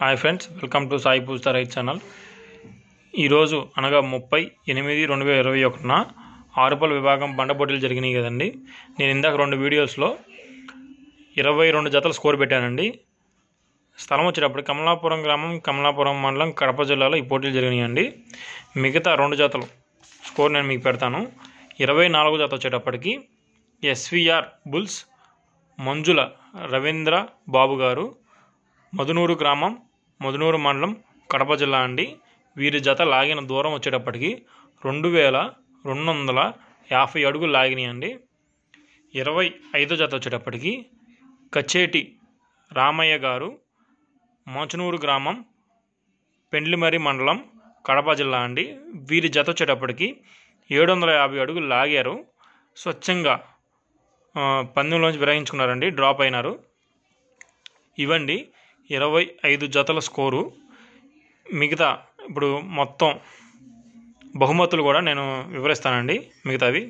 hi friends welcome to Sai Puja write channel ఈరోజు అనగా ముప్పై ఎనిమిది రెండు వేల ఇరవై ఒకటిన ఆరుపల్ విభాగం బండ పోటీలు జరిగినాయి కదండి నేను ఇందాక రెండు వీడియోస్లో ఇరవై రెండు జతలు స్కోర్ పెట్టానండి స్థలం వచ్చేటప్పుడు కమలాపురం గ్రామం కమలాపురం మండలం కడప జిల్లాలో ఈ పోటీలు జరిగినాయండి మిగతా రెండు జతలు స్కోర్ నేను మీకు పెడతాను ఇరవై నాలుగు జత వచ్చేటప్పటికి ఎస్విఆర్ బుల్స్ మంజుల రవీంద్ర బాబు గారు మదునూరు గ్రామం మదునూరు మండలం కడప జిల్లా అండి వీరి జత లాగిన దూరం వచ్చేటప్పటికి రెండు వేల రెండు వందల యాభై అడుగులు లాగినాయి అండి ఇరవై ఐదో జత వచ్చేటప్పటికి కచ్చేటి రామయ్య గారు మోచనూరు గ్రామం పెండ్లిమరి మండలం కడప జిల్లా అండి వీరి జత వచ్చేటప్పటికి ఏడు వందల యాభై అడుగులు లాగారు స్వచ్ఛంగా పందెంలోంచి విరగించుకున్నారండి డ్రాప్ అయినారు ఇవండి ఇరవై ఐదు జతల స్కోరు మిగతా ఇప్పుడు మొత్తం బహుమతులు కూడా నేను వివరిస్తానండి మిగతావి